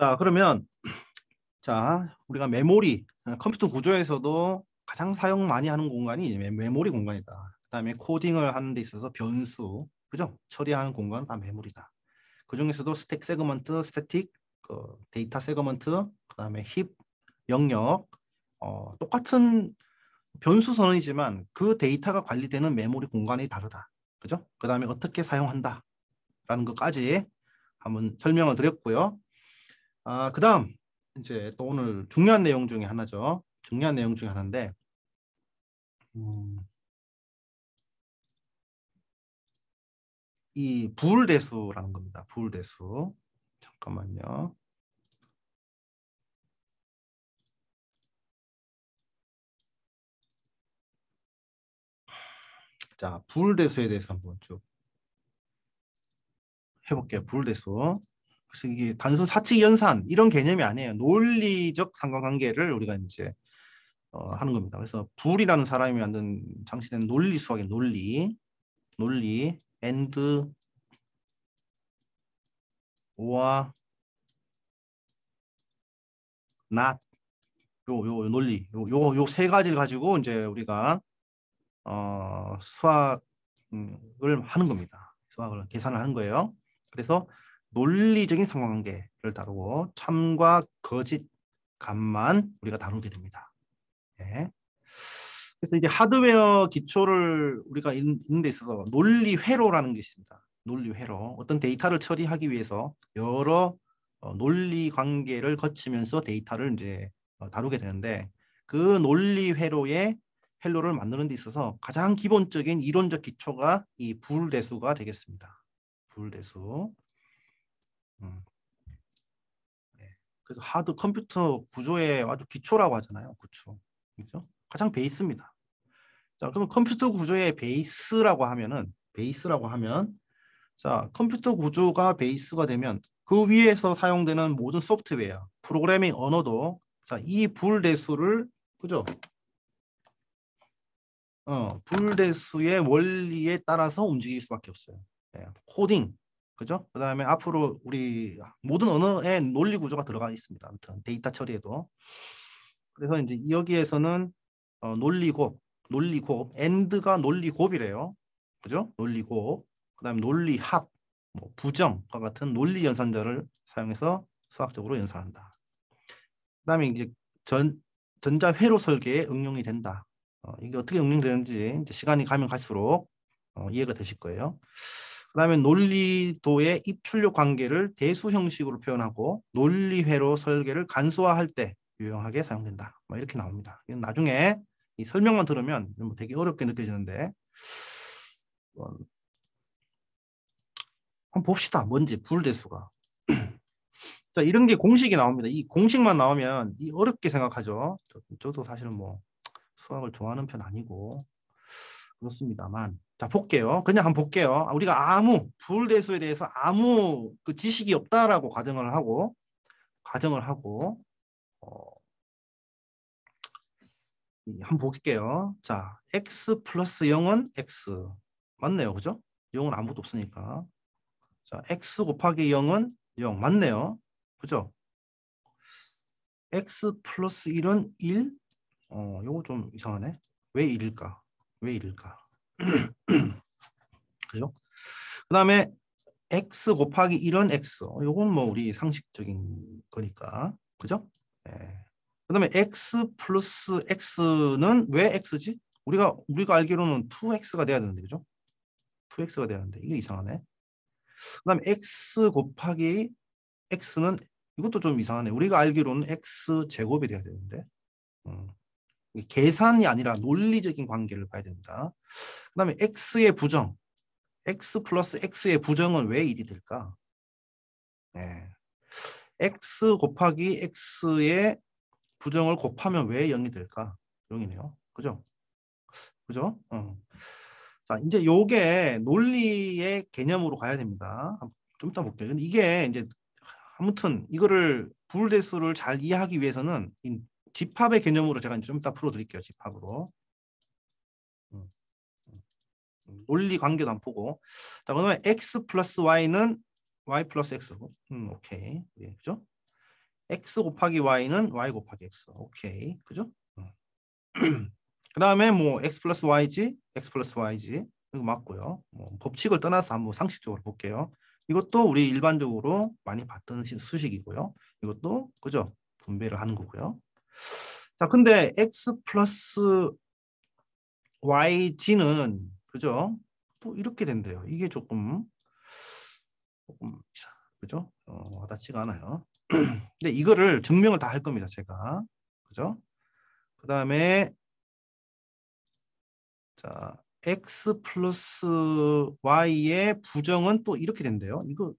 자 그러면 자 우리가 메모리 컴퓨터 구조에서도 가장 사용 많이 하는 공간이 메모리 공간이다. 그다음에 코딩을 하는 데 있어서 변수 그죠 처리하는 공간은 다 메모리다. 그 중에서도 스택 세그먼트, 스태틱, 그 데이터 세그먼트, 그다음에 힙 영역 어, 똑같은 변수 선언이지만 그 데이터가 관리되는 메모리 공간이 다르다. 그죠? 그 다음에 어떻게 사용한다라는 것까지 한번 설명을 드렸고요. 아, 그다음 이제 또 오늘 중요한 내용 중에 하나죠. 중요한 내용 중에 하나인데 음, 이 부울대수라는 겁니다. 부울대수 잠깐만요. 자, 부울대수에 대해서 한번 쭉 해볼게요. 부울대수 이게 단순 사칙 연산 이런 개념이 아니에요. 논리적 상관관계를 우리가 이제 어, 하는 겁니다. 그래서 불이라는 사람이 만든 장치된 논리 수학의 논리, 논리, and, 와 r not 요, 요, 요 논리 요, 요, 요 세 가지를 가지고 이제 우리가 어, 수학을 하는 겁니다. 수학을 계산을 하는 거예요. 그래서 논리적인 상관관계를 다루고 참과 거짓 감만 우리가 다루게 됩니다. 네. 그래서 이제 하드웨어 기초를 우리가 있는 데 있어서 논리 회로라는 게 있습니다. 논리 회로 어떤 데이터를 처리하기 위해서 여러 어, 논리 관계를 거치면서 데이터를 이제 어, 다루게 되는데 그 논리 회로의 헬로를 만드는 데 있어서 가장 기본적인 이론적 기초가 이 불대수가 되겠습니다. 불대수. 음. 네. 그래서 하드 컴퓨터 구조의 아주 기초라고 하잖아요. 구초. 그죠? 가장 베이스입니다. 자, 그러면 컴퓨터 구조의 베이스라고 하면은 베이스라고 하면 자, 컴퓨터 구조가 베이스가 되면 그 위에서 사용되는 모든 소프트웨어, 프로그래밍 언어도 자, 이 불대수를 그죠? 어, 불대수의 원리에 따라서 움직일 수밖에 없어요. 네. 코딩, 그죠? 그다음에 앞으로 우리 모든 언어에 논리 구조가 들어가 있습니다. 아무튼 데이터 처리에도 그래서 이제 여기에서는 어, 논리고논리고 엔드가 논리고이래요 그죠? 논리고 그다음에 논리합, 뭐 부정과 같은 논리 연산자를 사용해서 수학적으로 연산한다. 그다음에 이제 전 전자 회로 설계에 응용이 된다. 어, 이게 어떻게 응용되는지 이제 시간이 가면 갈수록 어, 이해가 되실 거예요. 그다음에 논리도의 입출력 관계를 대수 형식으로 표현하고 논리회로 설계를 간소화할 때 유용하게 사용된다. 뭐 이렇게 나옵니다. 나중에 이 설명만 들으면 뭐 되게 어렵게 느껴지는데 뭐 한번 봅시다. 뭔지 불대수가. 자 이런 게 공식이 나옵니다. 이 공식만 나오면 이 어렵게 생각하죠. 저도 사실은 뭐 수학을 좋아하는 편 아니고 그렇습니다만 자 볼게요. 그냥 한번 볼게요. 아, 우리가 아무 불대수에 대해서 아무 그 지식이 없다라고 가정을 하고 가정을 하고 어, 한번 볼게요. 자 x 플러스 0은 x 맞네요, 그죠? 0은 아무것도 없으니까 자 x 곱하기 0은 0 맞네요, 그죠? x 플러스 1은 1? 어, 요거 좀 이상하네. 왜 1일까? 왜 이럴까? 그죠? 그 다음에 x 곱하기 이런 x 요건 뭐 우리 상식적인 거니까 그죠? 네. 예. 그 다음에 x 플러스 x는 왜 x지? 우리가 우리가 알기로는 2x가 돼야 되는데 그죠? 2x가 돼야 되는데 이게 이상하네 그 다음에 x 곱하기 x는 이것도 좀 이상하네 우리가 알기로는 x 제곱이 돼야 되는데 음. 계산이 아니라 논리적인 관계를 봐야 된다. 그 다음에 x의 부정, x 플러스 x의 부정은 왜 1이 될까? 네. x 곱하기 x의 부정을 곱하면 왜 0이 될까? 0이네요. 그죠? 그죠? 어. 자, 이제 요게 논리의 개념으로 가야 됩니다. 좀 이따 볼게요. 이게 이제 아무튼 이거를 부대수를잘 이해하기 위해서는 집합의 개념으로 제가 좀 이따 풀어드릴게요. 집합으로. 음, 음, 음. 논리 관계도 안 보고. 자, 그러면 x 플러스 y는 y 플러스 x고. 음, 오케이. 예, 그죠? x 곱하기 y는 y 곱하기 x. 오케이. 그죠? 그 다음에 뭐 x 플러스 y지, x 플러스 y지. 이거 맞고요. 뭐 법칙을 떠나서 한번 상식적으로 볼게요. 이것도 우리 일반적으로 많이 봤던 수식이고요. 이것도 그죠? 분배를 하는 거고요. 자, 근데 x 플러스 yg는 그죠? 또 이렇게 된대요. 이게 조금 조금 그죠? 어, 와닿지가 않아요. 근데 이거를 증명을 다 할 겁니다. 제가 그죠? 그 다음에 자 x 플러스 y의 부정은 또 이렇게 된대요. 이거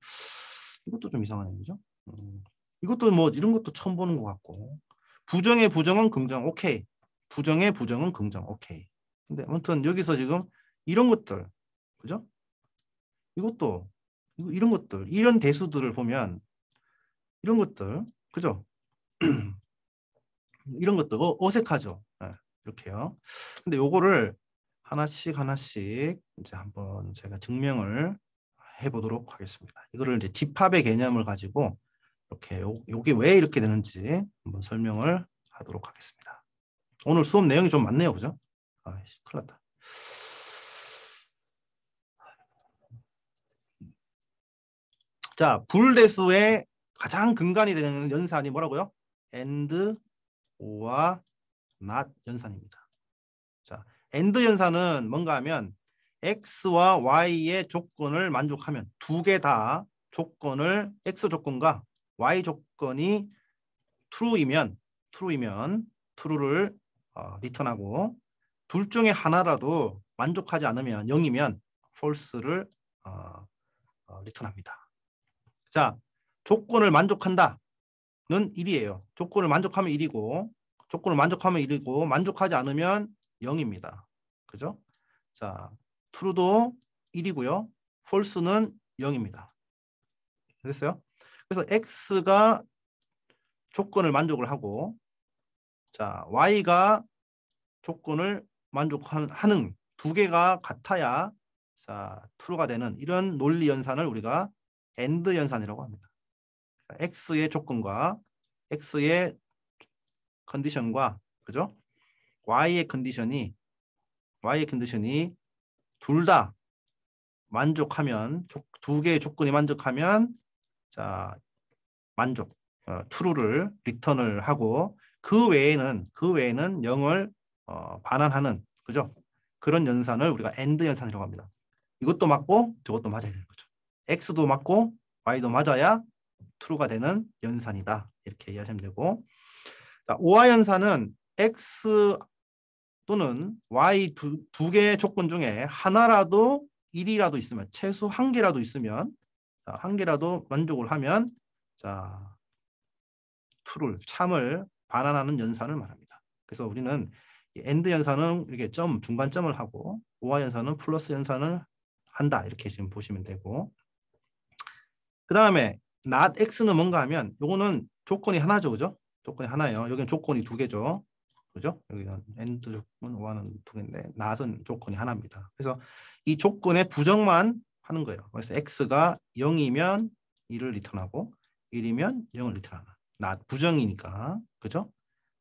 이것도 좀이상한얘기죠 음, 이것도 뭐 이런 것도 처음 보는 것 같고 부정의 부정은 긍정. 오케이. 부정의 부정은 긍정. 오케이. 근데 아무튼 여기서 지금 이런 것들. 그죠? 이것도 이런 것들. 이런 대수들을 보면 이런 것들. 그죠? 이런 것들 어, 색하죠 예, 이렇게요. 근데 요거를 하나씩 하나씩 이제 한번 제가 증명을 해보도록 하겠습니다. 이거를 이제 집합의 개념을 가지고 이렇게 요, 요게 왜 이렇게 되는지 한번 설명을 하도록 하겠습니다. 오늘 수업 내용이 좀 많네요, 그죠? 아, 큰일 났다. 자, 불대수의 가장 근간이 되는 연산이 뭐라고요? and, 오와 not 연산입니다. 자, and 연산은 뭔가 하면 x와 y의 조건을 만족하면 두 개 다 조건을 x 조건과 y 조건이 true이면 true이면 true를 어, 리턴하고 둘 중에 하나라도 만족하지 않으면 0이면 false를 어, 어, 리턴합니다. 자, 조건을 만족한다는 1이에요. 조건을 만족하면 1이고 조건을 만족하면 1이고 만족하지 않으면 0입니다. 그죠? 자, true도 1이고요. false는 0입니다. 됐어요? 그래서 x가 조건을 만족을 하고 자 y가 조건을 만족하는 두 개가 같아야 자 true가 되는 이런 논리 연산을 우리가 AND 연산이라고 합니다. x의 조건과 x의 컨디션과 그죠? y의 컨디션이 y의 컨디션이 둘 다 만족하면 두 개의 조건이 만족하면 자 만족 어, true를 리턴을 하고 그 외에는 그 외에는 0을 어, 반환하는 그죠? 그런 연산을 우리가 AND 연산이라고 합니다. 이것도 맞고 저것도 맞아야 되는 거죠. X도 맞고 Y도 맞아야 true가 되는 연산이다. 이렇게 이해하시면 되고 자, 오화 연산은 X 또는 Y 두, 개의 조건 중에 하나라도 1이라도 있으면 최소 한 개라도 있으면 자, 한 개라도 만족을 하면 자 투를 참을 반환하는 연산을 말합니다. 그래서 우리는 엔드 연산은 이렇게 점 중간점을 하고 오화 연산은 플러스 연산을 한다 이렇게 지금 보시면 되고 그 다음에 not x는 뭔가 하면 요거는 조건이 하나죠 그죠? 조건이 하나예요. 여기는 조건이 두 개죠. 그죠? 여기는 엔드 조건, 오화는 두 개인데 not은 조건이 하나입니다. 그래서 이 조건의 부정만 하는 거예요. 그래서 x가 0이면 1을 리턴하고 1이면 0을 리턴하는. 나 부정이니까. 그죠?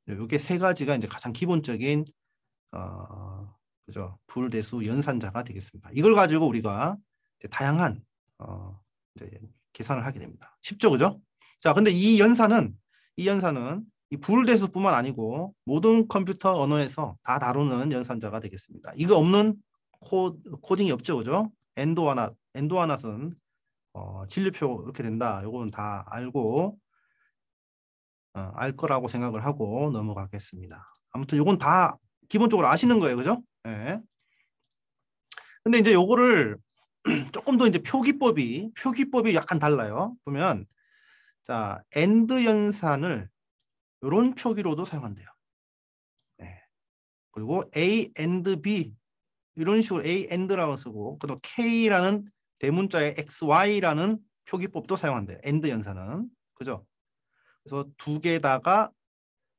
요게 세 가지가 이제 가장 기본적인 어 그죠? 불대수 연산자가 되겠습니다. 이걸 가지고 우리가 다양한 어 이제 계산을 하게 됩니다. 쉽죠? 그죠? 자, 근데 이 연산은 이 연산은 이 불대수뿐만 아니고 모든 컴퓨터 언어에서 다 다루는 연산자가 되겠습니다. 이거 없는 코, 코딩이 없죠, 그죠? 엔도하낫엔도하낫은 어, 진리표 이렇게 된다. 이거는 다 알고 어, 알 거라고 생각을 하고 넘어가겠습니다. 아무튼 이건다 기본적으로 아시는 거예요. 그죠? 예. 근데 이제 요거를 조금 더 이제 표기법이 표기법이 약간 달라요. 보면 자, 엔드 연산을 이런 표기로도 사용한대요. 네. 그리고 A a n B 이런 식으로 a end라고 쓰고 그다음 k라는 대문자의 xy라는 표기법도 사용한대. end 연산은 그죠? 그래서 두 개다가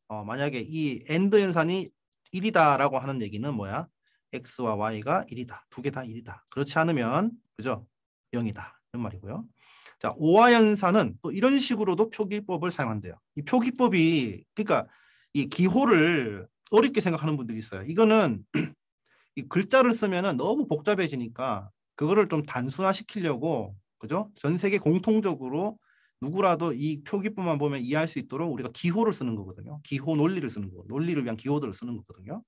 어, 만약에 이 end 연산이 1이다라고 하는 얘기는 뭐야? x와 y가 1이다. 두 개 다 1이다. 그렇지 않으면 그죠? 0이다. 이런 말이고요. 자, 오와 연산은 또 이런 식으로도 표기법을 사용한대요. 이 표기법이 그러니까 이 기호를 어렵게 생각하는 분들이 있어요. 이거는 이 글자를 쓰면은 너무 복잡해지니까 그거를 좀 단순화시키려고 그죠? 전 세계 공통적으로 누구라도 이 표기법만 보면 이해할 수 있도록 우리가 기호를 쓰는 거거든요. 기호 논리를 쓰는 거, 논리를 위한 기호들을 쓰는 거거든요.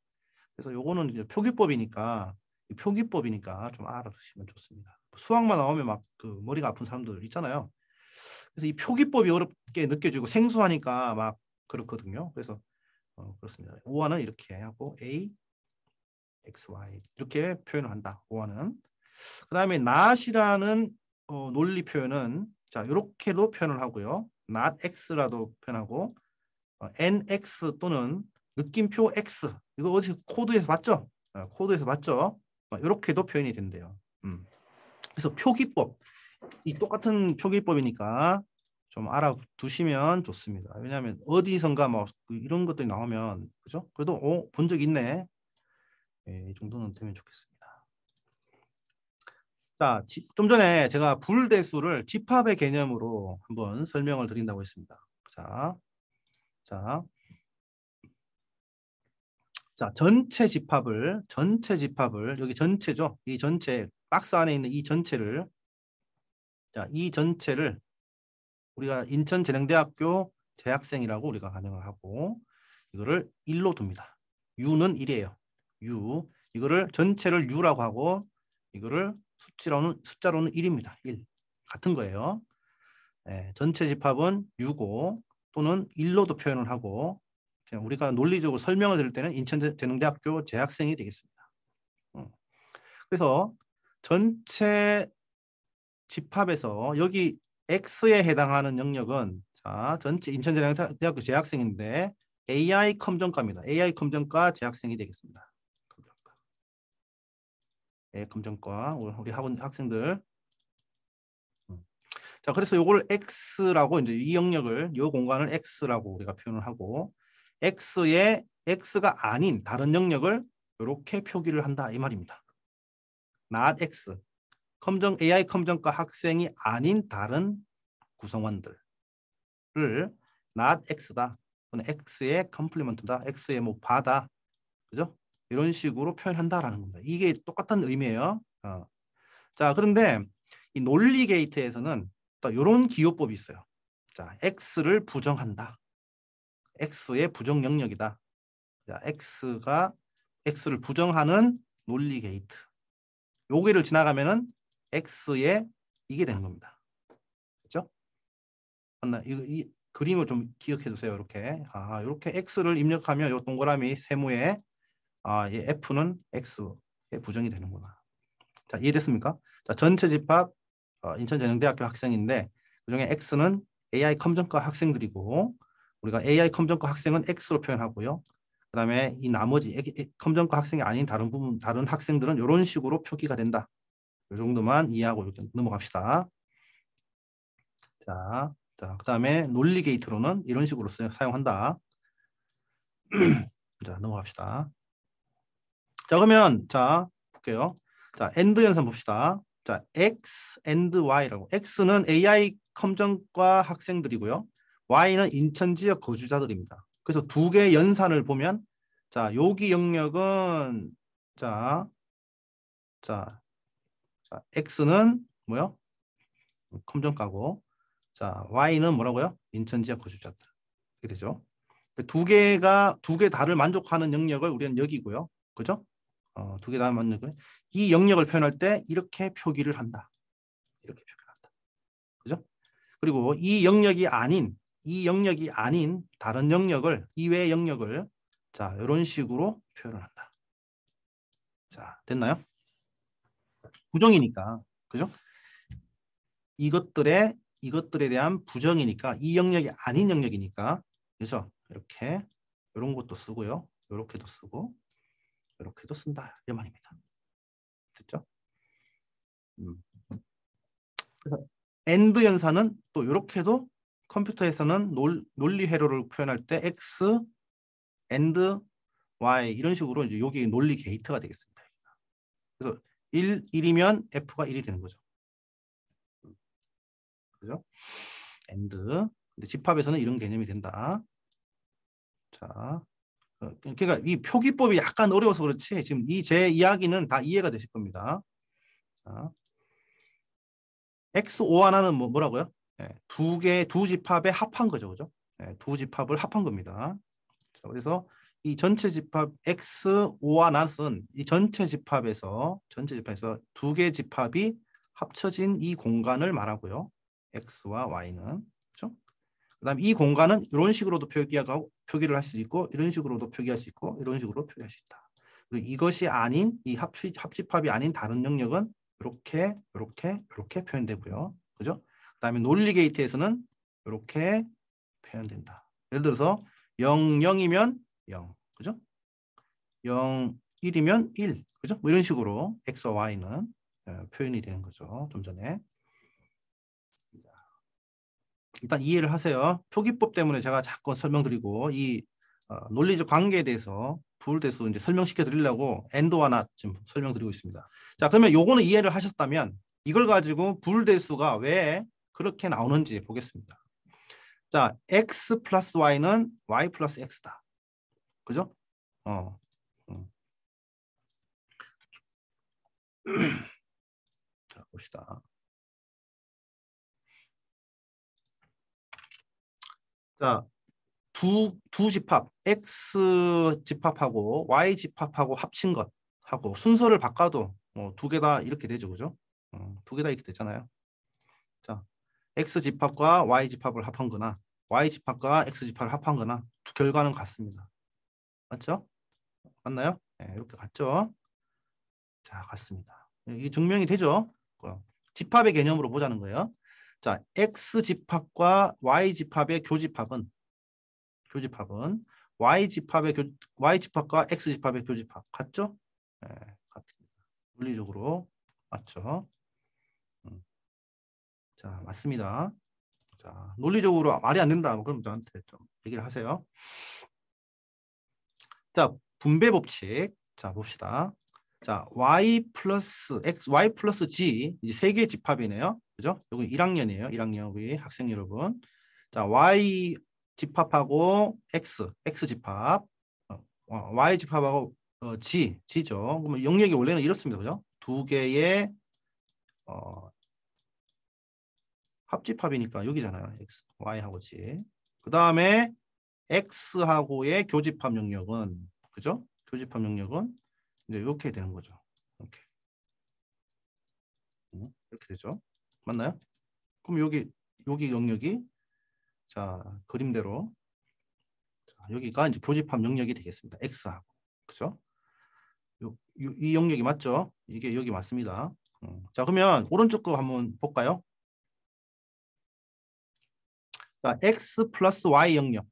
그래서 요거는 이제 표기법이니까 표기법이니까 좀 알아두시면 좋습니다. 수학만 나오면 막 그 머리가 아픈 사람들 있잖아요. 그래서 이 표기법이 어렵게 느껴지고 생소하니까 막 그렇거든요. 그래서 어, 그렇습니다. 5화는 이렇게 하고 A, xy 이렇게 표현을 한다. 오화는 그 다음에 not이라는 어, 논리 표현은 자 이렇게도 표현을 하고요. not x라도 표현하고 어, nx 또는 느낌표 x 이거 어디 코드에서 봤죠? 어, 코드에서 봤죠? 이렇게도 아, 표현이 된대요. 음. 그래서 표기법 이 똑같은 표기법이니까 좀 알아두시면 좋습니다. 왜냐하면 어디선가 뭐 이런 것들이 나오면 그죠? 그래도 어, 본 적 있네 네, 이 정도는 되면 좋겠습니다. 자, 좀 전에 제가 불대수를 집합의 개념으로 한번 설명을 드린다고 했습니다. 자, 자, 자 전체 집합을 전체 집합을 여기 전체죠. 이 전체 박스 안에 있는 이 전체를 자, 이 전체를 우리가 인천재능대학교 재학생이라고 우리가 가능을 하고 이거를 1로 둡니다. U는 1이에요. U 이거를 전체를 U라고 하고 이거를 수치로는 숫자로는 1입니다. 1 같은 거예요. 예, 전체 집합은 U고 또는 1로도 표현을 하고 그냥 우리가 논리적으로 설명을 드릴 때는 인천재능대학교 재학생이 되겠습니다. 음. 그래서 전체 집합에서 여기 X에 해당하는 영역은 자 전체 인천재능대학교 재학생인데 AI 검정과입니다. AI 검정과 재학생이 되겠습니다. 예, 검정과 우리 학원 학생들. 음. 자, 그래서 이걸 x라고 이제 이 영역을 이 공간을 x라고 우리가 표현을 하고 x의 x가 아닌 다른 영역을 이렇게 표기를 한다 이 말입니다. not x 검정 AI 검정과 학생이 아닌 다른 구성원들을 not x다. 또는 x의 컴플리먼트다. x의 뭐 바다. 그죠? 이런 식으로 표현한다라는 겁니다. 이게 똑같은 의미예요. 어. 자 그런데 이 논리 게이트에서는 또 이런 기호법이 있어요. 자 x를 부정한다. x의 부정 영역이다. 자, x가 x를 부정하는 논리 게이트. 요기를 지나가면은 x의 이게 되는 겁니다. 그렇죠? 맞나? 이, 이 그림을 좀 기억해 주세요. 이렇게 아 이렇게 x를 입력하면 요 동그라미 세모에 아, 이 F는 x 에 부정이 되는구나. 자, 이해됐습니까? 자, 전체 집합 어, 인천전형대학교 학생인데 그중에 X는 AI 검정과 학생들이고 우리가 AI 검정과 학생은 X로 표현하고요. 그다음에 이 나머지 검정과 학생이 아닌 다른 부분 다른 학생들은 이런 식으로 표기가 된다. 이 정도만 이해하고 이렇게 넘어갑시다. 자, 자 그다음에 논리 게이트로는 이런 식으로 사용한다. 자 넘어갑시다. 자 그러면 자 볼게요. 자 엔드 연산 봅시다. 자 x 엔드 d y라고 x는 AI 컴정과 학생들이고요. y는 인천 지역 거주자들입니다. 그래서 두 개의 연산을 보면 자 여기 영역은 자, 자, 자 x는 뭐요? 컴정가고자 y는 뭐라고요? 인천 지역 거주자들 이렇게 되죠. 두 개가 두 개 다를 만족하는 영역을 우리는 여기고요. 그죠? 어, 두개 다 맞는 거예요. 이 영역을 표현할 때 이렇게 표기를 한다. 이렇게 표기를 한다. 그죠? 그리고 이 영역이 아닌 이 영역이 아닌 다른 영역을 이외의 영역을 자 이런 식으로 표현을 한다. 자 됐나요? 부정이니까 그죠? 이것들의 이것들에 대한 부정이니까 이 영역이 아닌 영역이니까 그래서 이렇게 이런 것도 쓰고요. 이렇게도 쓰고 이렇게도 쓴다 이 말입니다. 됐죠? 음. 그래서 a 드 d 연산은 또 이렇게도 컴퓨터에서는 논, 논리 회로를 표현할 때 X, AND, Y 이런 식으로 이제 여기 논리 게이트가 되겠습니다. 그래서 1, 1이면 F가 1이 되는 거죠. 그죠? AND. 근데 집합에서는 이런 개념이 된다. 자, 어, 그러니까 이 표기법이 약간 어려워서 그렇지 지금 이 제 이야기는 다 이해가 되실 겁니다. 자, X5 하나는 뭐, 뭐라고요? 네, 두 개, 의두 집합에 합한 거죠. 그죠? 네, 두 집합을 합한 겁니다. 자, 그래서 이 전체 집합 X5와 낫은 이 전체 집합에서 전체 집합에서 두개의 집합이 합쳐진 이 공간을 말하고요. X와 Y는 그렇죠? 그다음 이 공간은 이런 식으로도 표기하고 표기를 할 수 있고 이런 식으로도 표기할 수 있고 이런 식으로 표기할 수 있다. 그리고 이것이 아닌 이합시 합집합이 아닌 다른 영역은 이렇게 이렇게 이렇게 표현되고요. 그죠? 그다음에 논리 게이트에서는 이렇게 표현된다. 예를 들어서 0, 0이면 0. 그죠? 0, 1이면 1. 그죠? 뭐 이런 식으로 x와 y는 어, 표현이 되는 거죠. 좀 전에. 일단 이해를 하세요. 표기법 때문에 제가 자꾸 설명드리고 이 어, 논리적 관계에 대해서 부울대수 이제 설명시켜 드리려고 엔도와 낫 지금 설명드리고 있습니다. 자 그러면 요거는 이해를 하셨다면 이걸 가지고 부울대수가 왜 그렇게 나오는지 보겠습니다. 자 x 플러스 y는 y 플러스 x다. 그죠? 어. 어. 자 봅시다. 그 두, 두 집합, X 집합하고 Y 집합하고 합친 것하고 순서를 바꿔도 뭐두개 다 이렇게 되죠. 그죠? 어, 두개 다 이렇게 되잖아요. 자, X 집합과 Y 집합을 합한 거나 Y 집합과 X 집합을 합한 거나 결과는 같습니다. 맞죠? 맞나요? 네, 이렇게 갔죠. 자, 같습니다. 이게 증명이 되죠? 집합의 개념으로 보자는 거예요. 자, x 집합과 y 집합의 교집합은 교집합은 y 집합의 교 y 집합과 x 집합의 교집합 같죠? 네, 같습니다. 물리적으로 맞죠? 음. 자, 맞습니다. 자, 논리적으로 말이 안 된다. 그럼 저한테 좀 얘기를 하세요. 자, 분배 법칙. 자, 봅시다. 자, y 플러스 x, y 플러스 g 이제 세 개의 집합이네요. 그죠? 여기 1학년이에요. 1학년 우리 학생 여러분. 자, y 집합하고 x, x 집합, 어, 어, y 집합하고 어, g, g죠. 그러면 영역이 원래는 이렇습니다. 그죠? 두 개의 어, 합집합이니까 여기잖아요. x, y하고 g. 그 다음에 x하고의 교집합 영역은 그죠? 교집합 영역은 이제 이렇게 되는 거죠. 이렇게 음, 이렇게 되죠. 맞나요? 그럼 여기 여기 영역이 자 그림대로 자, 여기가 이제 교집합 영역이 되겠습니다. x하고 그죠? 이 영역이 맞죠? 이게 여기 맞습니다. 음. 자 그러면 오른쪽 거 한번 볼까요? 자 x 플러스 y 영역,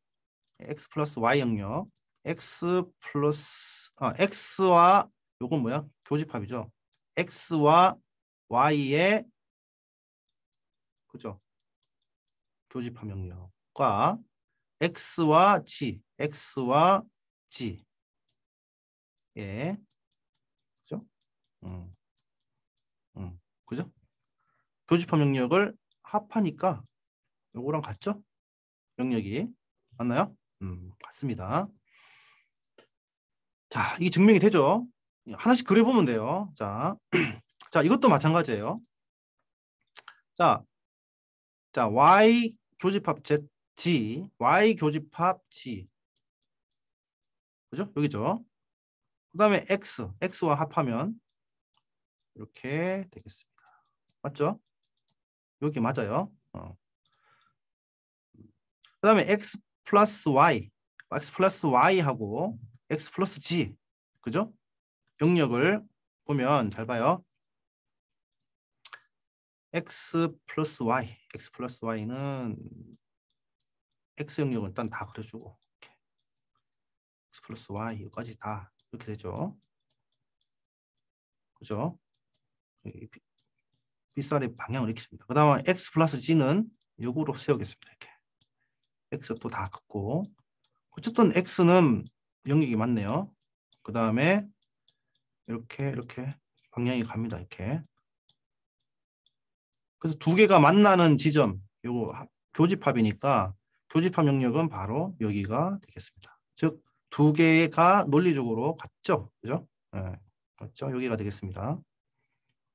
x 플러스 y 영역, x 플러스 아 x와 요건 뭐야? 교집합이죠. x와 y의 그죠? 교집합력과 x와 g, x와 g 예, 그죠? 음, 음, 그죠? 교집합 영역을 합하니까 요거랑 같죠? 영역이 맞나요? 음, 맞습니다. 자, 이게 증명이 되죠? 하나씩 그려보면 돼요. 자, 자 이것도 마찬가지예요. 자, 자, y 교집합 z g, y 교집합 g. 그죠? 여기죠. 그다음에 x, x와 합하면 이렇게 되겠습니다. 맞죠? 여기 맞아요. 어. 그다음에 x 플러스 y, x 플러스 y하고 x 플러스 g, 그죠? 영역을 보면 잘 봐요. x 플러스 y, x 플러스 y는 x 영역을 일단 다 그려주고 x 플러스 y 여기까지 다 이렇게 되죠. 그죠? 빗살의 방향을 이렇게 됩니다. 그 다음에 x 플러스 g는 요구로 세우겠습니다. 이렇게 x 도다 긋고 어쨌든 x는 영역이 맞네요. 그 다음에 이렇게 이렇게 방향이 갑니다. 이렇게 그래서 두 개가 만나는 지점, 요거 교집합이니까 교집합 영역은 바로 여기가 되겠습니다. 즉, 두 개가 논리적으로 같죠? 그죠? 네, 같죠? 여기가 되겠습니다.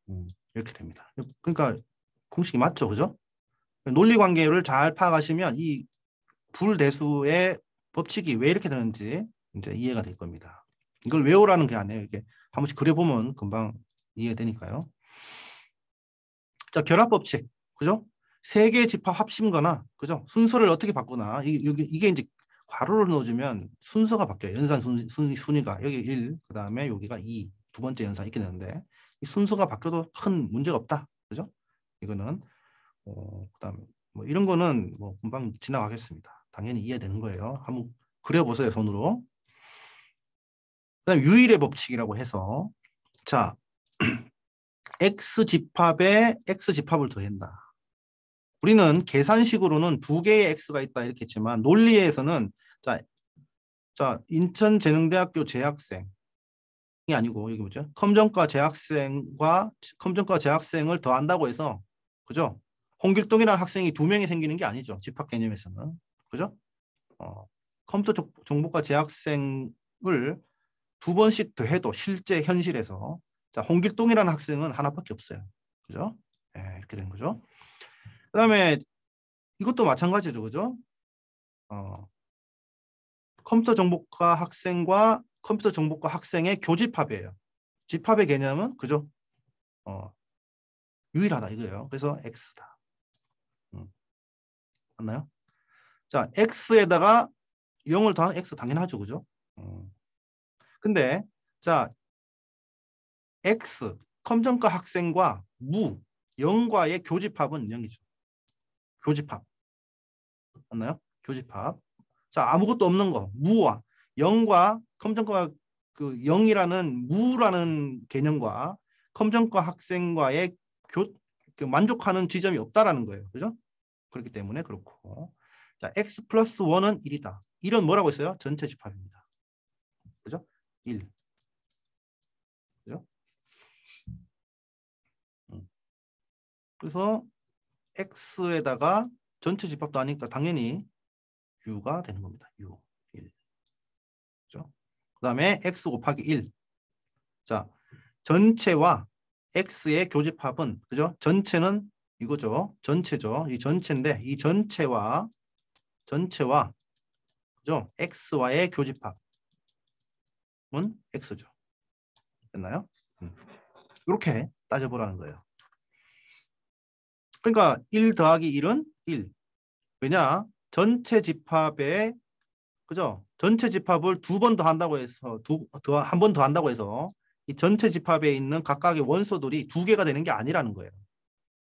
음, 이렇게 됩니다. 그러니까 공식이 맞죠? 그죠? 논리 관계를 잘 파악하시면 이 불대수의 법칙이 왜 이렇게 되는지 이제 이해가 될 겁니다. 이걸 외우라는 게 아니에요. 이게 한 번씩 그려보면 금방 이해되니까요. 자, 결합 법칙. 그죠? 세 개의 집합 합심거나 그죠? 순서를 어떻게 바꾸나. 이게, 이게 이제 괄호를 넣어주면 순서가 바뀌어요. 연산 순, 순, 순위가 여기 1, 그 다음에 여기가 2, 두 번째 연산 이렇게 되는데 이 순서가 바뀌어도 큰 문제가 없다. 그죠? 이거는 어, 그다음에 뭐 이런 거는 뭐 금방 지나가겠습니다. 당연히 이해되는 거예요. 한번 그려보세요 손으로. 그다음 유일의 법칙이라고 해서 자 x 집합에 x 집합을 더한다. 우리는 계산식으로는 두 개의 x가 있다 이렇게 했지만 논리에서는 자, 자 인천재능대학교 재학생이 아니고 여기 뭐죠? 컴정과 재학생과 컴정과 재학생을 더한다고 해서 그죠? 홍길동이라는 학생이 두 명이 생기는 게 아니죠. 집합 개념에서는 그죠? 어, 컴퓨터 정보과 재학생을 두 번씩 더해도 실제 현실에서 자, 홍길동이라는 학생은 하나밖에 없어요. 그죠? 예, 이렇게 된 거죠. 그다음에 이것도 마찬가지죠. 그죠? 어, 컴퓨터 정보과 학생과 컴퓨터 정보과 학생의 교집합이에요. 집합의 개념은 그죠? 어, 유일하다 이거예요. 그래서 x다. 음. 맞나요? 자, x에다가 0을 더한 x 당연하죠. 그죠? 음. 근데 자, X 검정과 학생과 무 0과의 교집합은 0이죠. 교집합. 맞나요? 교집합. 자, 아무것도 없는 거. 무와 0과 검정과 그 0이라는 무라는 개념과 검정과 학생과의 교, 그 만족하는 지점이 없다라는 거예요. 그죠? 그렇기 때문에 그렇고. 자, x 플러스 1은 1이다. 1은 뭐라고 했어요? 전체 집합입니다. 그죠? 1. 그래서 x에다가 전체 집합도 아니까 당연히 u가 되는 겁니다. u 1. 그죠? 그다음에 x 곱하기 1. 자, 전체와 x의 교집합은 그죠? 전체는 이거죠. 전체죠. 이 전체인데 이 전체와 전체와 그죠? x와의 교집합은 x죠. 됐나요? 이렇게 음. 따져보라는 거예요. 그러니까 1 더하기 1은 1. 왜냐? 전체 집합에 그죠? 전체 집합을 두 번 더 한다고 해서 두한 번 더 한다고 해서 이 전체 집합에 있는 각각의 원소들이 두 개가 되는 게 아니라는 거예요.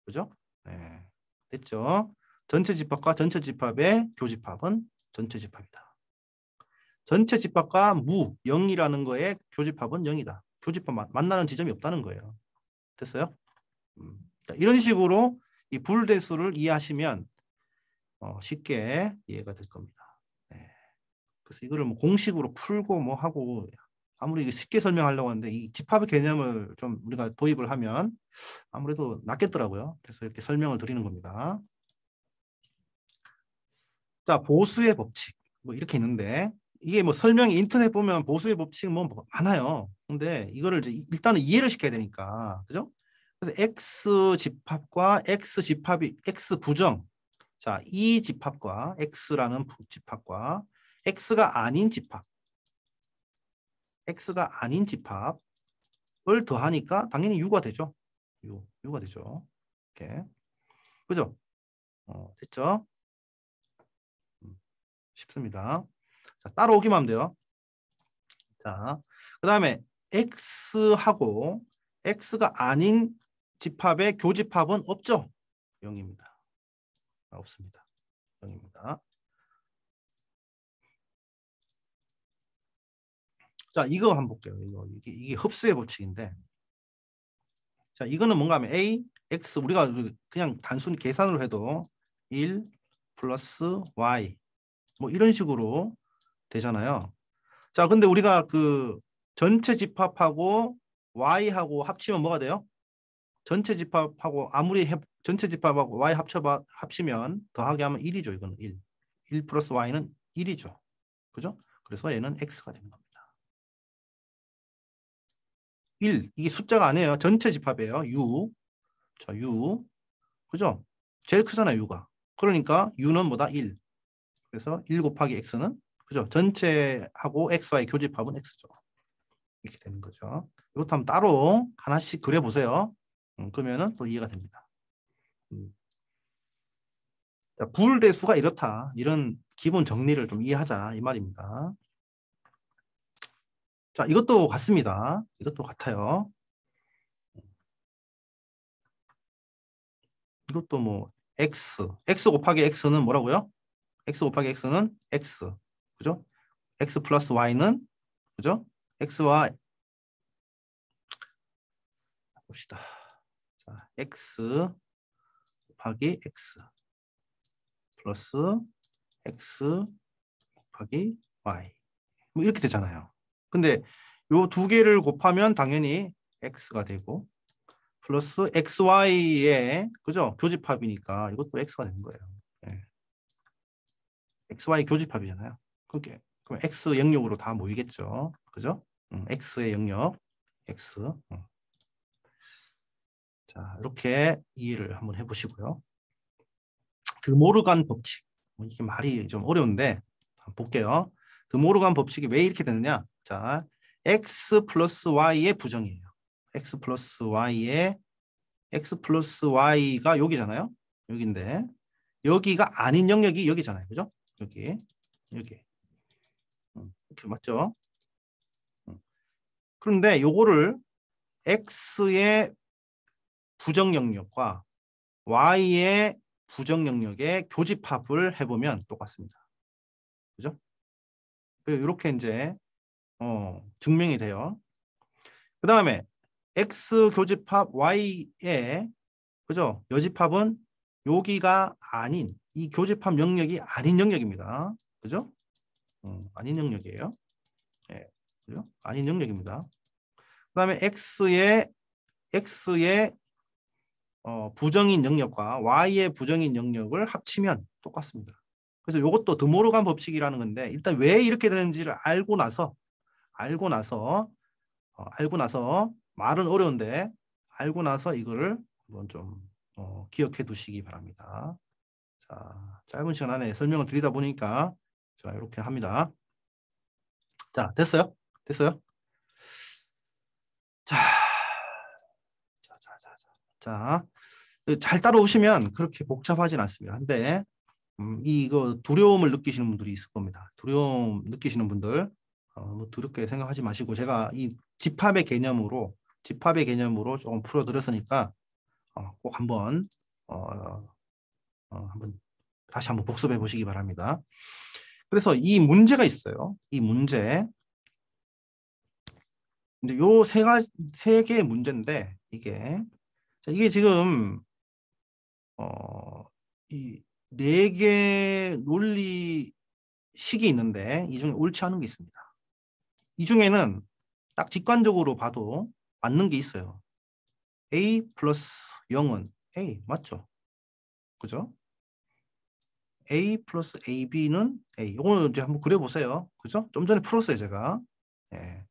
그죠? 네. 됐죠? 전체 집합과 전체 집합의 교집합은 전체 집합이다. 전체 집합과 무, 0이라는 거의 교집합은 0이다. 교집합 만나는 지점이 없다는 거예요. 됐어요? 음. 이런 식으로 이 불대수를 이해하시면 어, 쉽게 이해가 될 겁니다. 네. 그래서 이거를 뭐 공식으로 풀고 뭐 하고 아무리 쉽게 설명하려고 하는데 이 집합의 개념을 좀 우리가 도입을 하면 아무래도 낫겠더라고요. 그래서 이렇게 설명을 드리는 겁니다. 자, 보수의 법칙. 뭐 이렇게 있는데 이게 뭐 설명이 인터넷 보면 보수의 법칙 뭐 많아요. 근데 이거를 이제 일단은 이해를 시켜야 되니까. 그죠? 그래서 x 집합과 x 집합이 x 부정 자, 이 집합과 x라는 집합과 x가 아닌 집합 x가 아닌 집합을 더하니까 당연히 u가 되죠. u, u가 되죠. 이렇게. 그죠? 어, 됐죠? 음, 쉽습니다. 자, 따로오기만 하면 돼요. 자, 그 다음에 x하고 x가 아닌 집합의 교집합은 없죠? 0입니다. 아, 없습니다. 0입니다. 자, 이거 한번 볼게요. 이거 이게, 이게 흡수의 법칙인데. 자, 이거는 뭔가 하면 a x 우리가 그냥 단순 계산으로 해도 1 플러스 y 뭐 이런 식으로 되잖아요. 자, 근데 우리가 그 전체 집합하고 y하고 합치면 뭐가 돼요? 전체 집합하고 아무리 해, 전체 집합하고 y 합쳐 합치면 더하게 하면 1이죠. 이거는 1. 1 플러스 y는 1이죠. 그죠? 그래서 얘는 x가 되는 겁니다. 1. 이게 숫자가 아니에요. 전체 집합이에요. u. 자, u. 그죠? 제일 크잖아요, u가. 그러니까 u는 뭐다? 1. 그래서 1 곱하기 x는 그죠? 전체하고 x와의 교집합은 x죠. 이렇게 되는 거죠. 이것도 한번 따로 하나씩 그려보세요. 음, 그러면은 또 이해가 됩니다. 음. 자, 불대수가 이렇다. 이런 기본 정리를 좀 이해하자 이 말입니다. 자, 이것도 같습니다. 이것도 같아요. 이것도 뭐 x, x 곱하기 x는 뭐라고요? x 곱하기 x는 x, 그죠? x 플러스 y는 그죠? x와 봅시다. x 곱하기 x 플러스 x 곱하기 y 뭐 이렇게 되잖아요. 근데 이 두 개를 곱하면 당연히 x가 되고 플러스 xy의 그죠 교집합이니까 이것도 x가 되는 거예요. 네. 예. xy 교집합이잖아요. 그게 렇 그럼 x 영역으로 다 모이겠죠. 그죠? 음, x의 영역 x. 음. 자, 이렇게 이해를 한번 해보시고요. 그 모르간 법칙. 뭐 이게 말이 좀 어려운데 볼게요. 그 모르간 법칙이 왜 이렇게 되느냐? 자, x 플러스 y의 부정이에요. x 플러스 y의 x 플러스 y가 여기잖아요. 여기인데 여기가 아닌 영역이 여기잖아요. 그죠? 여기, 여기. 음, 이렇게 맞죠? 음. 그런데 요거를 x의 부정 영역과 y의 부정 영역의 교집합을 해보면 똑같습니다. 그죠? 이렇게 이제 어, 증명이 돼요. 그 다음에 x 교집합 y의 그죠? 여집합은 여기가 아닌 이 교집합 영역이 아닌 영역입니다. 그죠? 음, 아닌 영역이에요. 예, 그죠? 아닌 영역입니다. 그 다음에 x의 x의 어, 부정인 영역과 y의 부정인 영역을 합치면 똑같습니다. 그래서 이것도 드모르간 법칙이라는 건데 일단 왜 이렇게 되는지를 알고 나서 알고 나서 어, 알고 나서 말은 어려운데 알고 나서 이거를 한번 좀 어, 기억해 두시기 바랍니다. 자, 짧은 시간 안에 설명을 드리다 보니까 자, 이렇게 합니다. 자, 됐어요? 됐어요? 자, 잘 따라오시면 그렇게 복잡하진 않습니다. 근데 음, 이거 두려움을 느끼시는 분들이 있을 겁니다. 두려움 느끼시는 분들 어, 뭐 두렵게 생각하지 마시고 제가 이 집합의 개념으로 집합의 개념으로 조금 풀어드렸으니까 어, 꼭 한번 어, 어, 한번 다시 한번 복습해 보시기 바랍니다. 그래서 이 문제가 있어요. 이 문제 이제 요세 가지 세 개의 문제인데 이게 자, 이게 지금 어, 이 네 개 논리식이 있는데 이 중에 옳지 않은 게 있습니다. 이 중에는 딱 직관적으로 봐도 맞는 게 있어요. A 플러스 0은 A 맞죠? 그죠? A 플러스 AB는 A. 이거는 이제 한번 그려보세요. 그죠? 좀 전에 풀었어요, 제가. 예.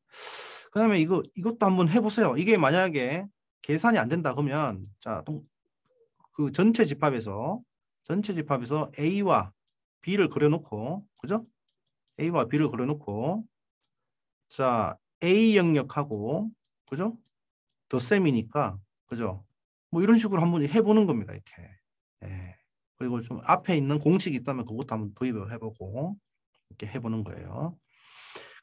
그 다음에 이거, 이것도 한번 해보세요. 이게 만약에 계산이 안 된다 그러면 자, 그 전체 집합에서 전체 집합에서 A와 B를 그려놓고 그죠? A와 B를 그려놓고 자 A 영역하고 그죠? 더셈이니까 그죠? 뭐 이런 식으로 한번 해보는 겁니다 이렇게 예. 그리고 좀 앞에 있는 공식이 있다면 그것도 한번 도입을 해보고 이렇게 해보는 거예요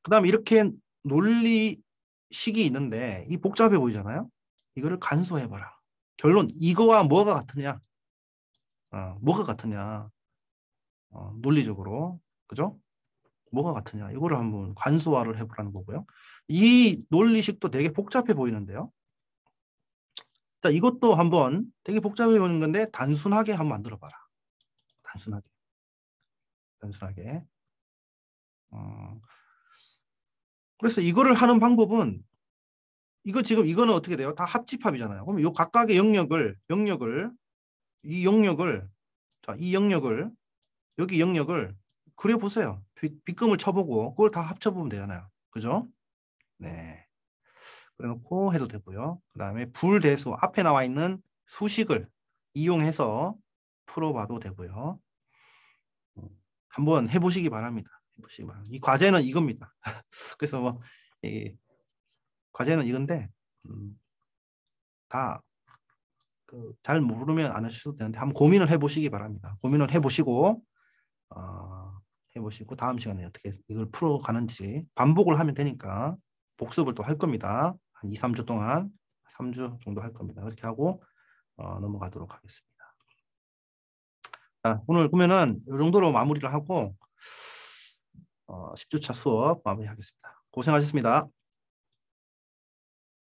그 다음에 이렇게 논리식이 있는데 이 복잡해 보이잖아요 이거를 간소해봐라. 결론 이거와 뭐가 같으냐? 어, 뭐가 같으냐? 어, 논리적으로 그죠? 뭐가 같으냐? 이거를 한번 간소화를 해보라는 거고요. 이 논리식도 되게 복잡해 보이는데요. 자, 이것도 한번 되게 복잡해 보이는 건데 단순하게 한번 만들어봐라. 단순하게. 단순하게. 어, 그래서 이거를 하는 방법은 이거 지금 이거는 어떻게 돼요? 다 합집합이잖아요. 그럼 이 각각의 영역을 영역을 이 영역을 자, 이 영역을 여기 영역을 그려 보세요. 빗금을 쳐보고 그걸 다 합쳐 보면 되잖아요. 그죠? 네. 그래 놓고 해도 되고요. 그다음에 불대수 앞에 나와 있는 수식을 이용해서 풀어 봐도 되고요. 한번 해 보시기 바랍니다. 해 보시기 바랍니다. 이 과제는 이겁니다. 그래서 뭐 이, 과제는 이건데 음. 다잘 그 모르면 안 하셔도 되는데 한번 고민을 해보시기 바랍니다. 고민을 해보시고 어, 해보시고 다음 시간에 어떻게 이걸 풀어가는지 반복을 하면 되니까 복습을 또 할 겁니다. 한 2, 3주 동안 3주 정도 할 겁니다. 그렇게 하고 어, 넘어가도록 하겠습니다. 자, 오늘 보면은 이 정도로 마무리를 하고 어, 10주차 수업 마무리하겠습니다. 고생하셨습니다.